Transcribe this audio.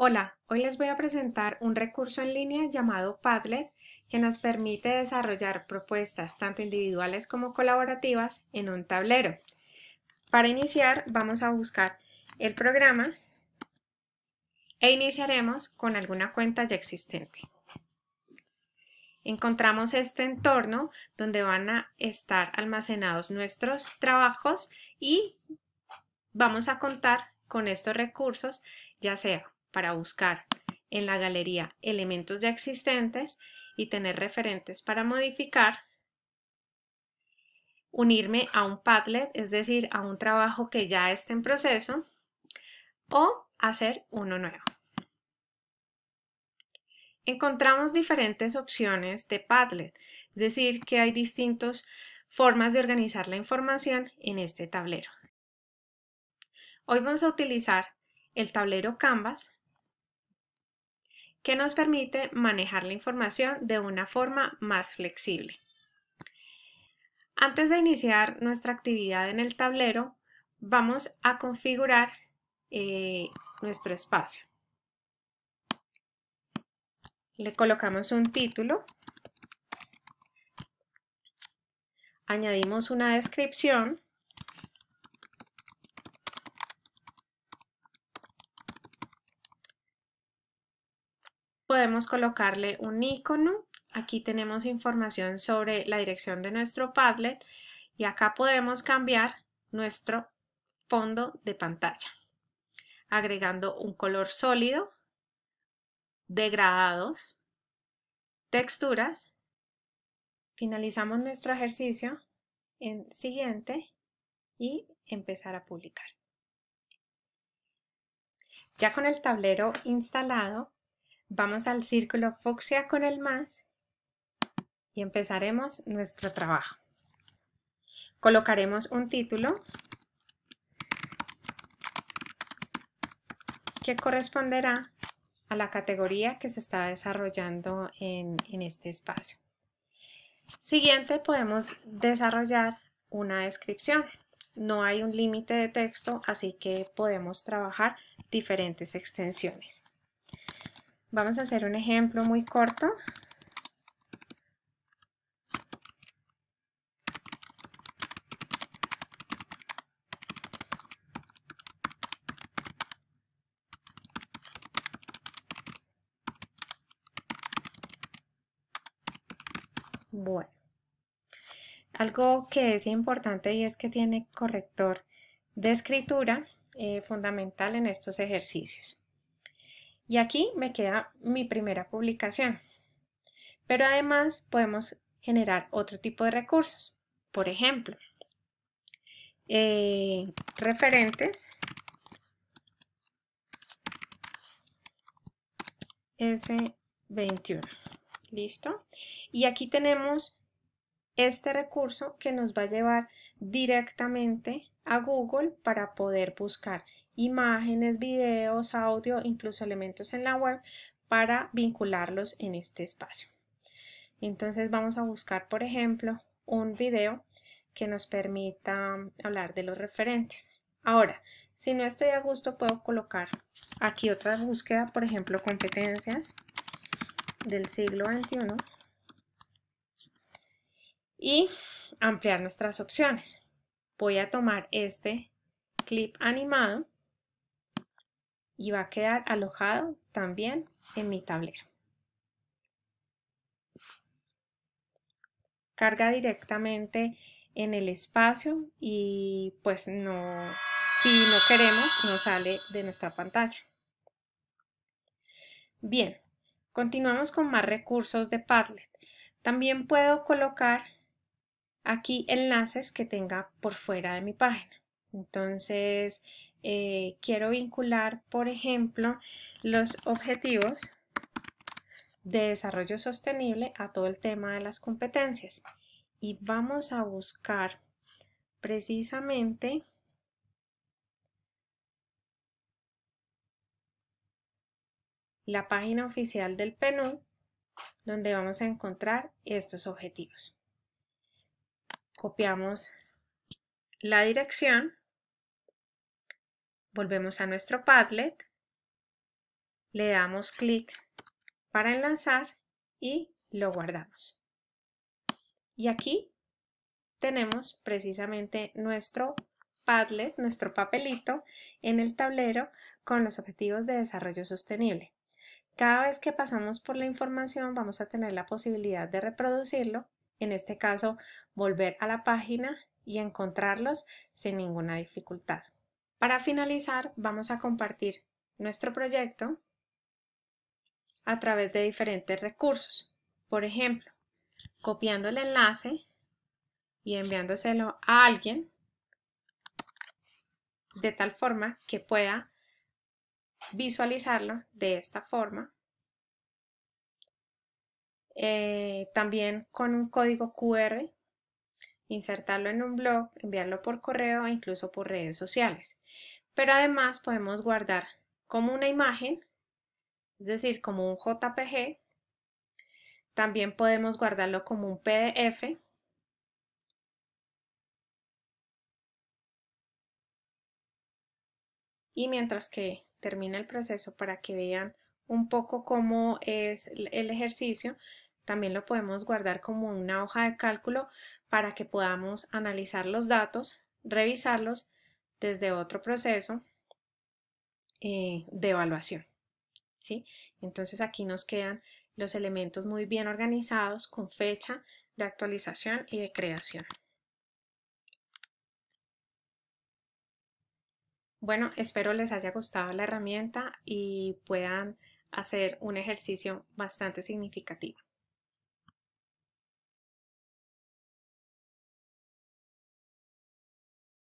Hola, hoy les voy a presentar un recurso en línea llamado Padlet que nos permite desarrollar propuestas tanto individuales como colaborativas en un tablero. Para iniciar vamos a buscar el programa e iniciaremos con alguna cuenta ya existente. Encontramos este entorno donde van a estar almacenados nuestros trabajos y vamos a contar con estos recursos, ya sea para buscar en la galería elementos ya existentes y tener referentes para modificar, unirme a un Padlet, es decir, a un trabajo que ya esté en proceso, o hacer uno nuevo. Encontramos diferentes opciones de Padlet, es decir, que hay distintas formas de organizar la información en este tablero. Hoy vamos a utilizar el tablero Canvas que nos permite manejar la información de una forma más flexible. Antes de iniciar nuestra actividad en el tablero, vamos a configurar eh, nuestro espacio. Le colocamos un título, añadimos una descripción podemos colocarle un icono. Aquí tenemos información sobre la dirección de nuestro Padlet y acá podemos cambiar nuestro fondo de pantalla agregando un color sólido, degradados, texturas. Finalizamos nuestro ejercicio en siguiente y empezar a publicar. Ya con el tablero instalado, Vamos al círculo FOXIA con el más y empezaremos nuestro trabajo. Colocaremos un título que corresponderá a la categoría que se está desarrollando en, en este espacio. Siguiente, podemos desarrollar una descripción. No hay un límite de texto, así que podemos trabajar diferentes extensiones. Vamos a hacer un ejemplo muy corto. Bueno, algo que es importante y es que tiene corrector de escritura eh, fundamental en estos ejercicios. Y aquí me queda mi primera publicación. Pero además podemos generar otro tipo de recursos. Por ejemplo, eh, referentes S21. ¿Listo? Y aquí tenemos este recurso que nos va a llevar directamente a Google para poder buscar imágenes, videos, audio, incluso elementos en la web para vincularlos en este espacio. Entonces vamos a buscar, por ejemplo, un video que nos permita hablar de los referentes. Ahora, si no estoy a gusto, puedo colocar aquí otra búsqueda, por ejemplo, competencias del siglo XXI y ampliar nuestras opciones. Voy a tomar este clip animado y va a quedar alojado también en mi tablero. Carga directamente en el espacio y pues no, si no queremos, no sale de nuestra pantalla. Bien, continuamos con más recursos de Padlet. También puedo colocar aquí enlaces que tenga por fuera de mi página. Entonces, eh, quiero vincular, por ejemplo, los objetivos de desarrollo sostenible a todo el tema de las competencias. Y vamos a buscar precisamente la página oficial del PNUD donde vamos a encontrar estos objetivos. Copiamos la dirección volvemos a nuestro Padlet, le damos clic para enlazar y lo guardamos. Y aquí tenemos precisamente nuestro Padlet, nuestro papelito en el tablero con los objetivos de desarrollo sostenible. Cada vez que pasamos por la información vamos a tener la posibilidad de reproducirlo, en este caso volver a la página y encontrarlos sin ninguna dificultad. Para finalizar, vamos a compartir nuestro proyecto a través de diferentes recursos. Por ejemplo, copiando el enlace y enviándoselo a alguien de tal forma que pueda visualizarlo de esta forma. Eh, también con un código QR, insertarlo en un blog, enviarlo por correo e incluso por redes sociales pero además podemos guardar como una imagen, es decir, como un JPG, también podemos guardarlo como un PDF, y mientras que termina el proceso para que vean un poco cómo es el ejercicio, también lo podemos guardar como una hoja de cálculo para que podamos analizar los datos, revisarlos desde otro proceso eh, de evaluación. ¿sí? Entonces aquí nos quedan los elementos muy bien organizados con fecha de actualización y de creación. Bueno, espero les haya gustado la herramienta y puedan hacer un ejercicio bastante significativo.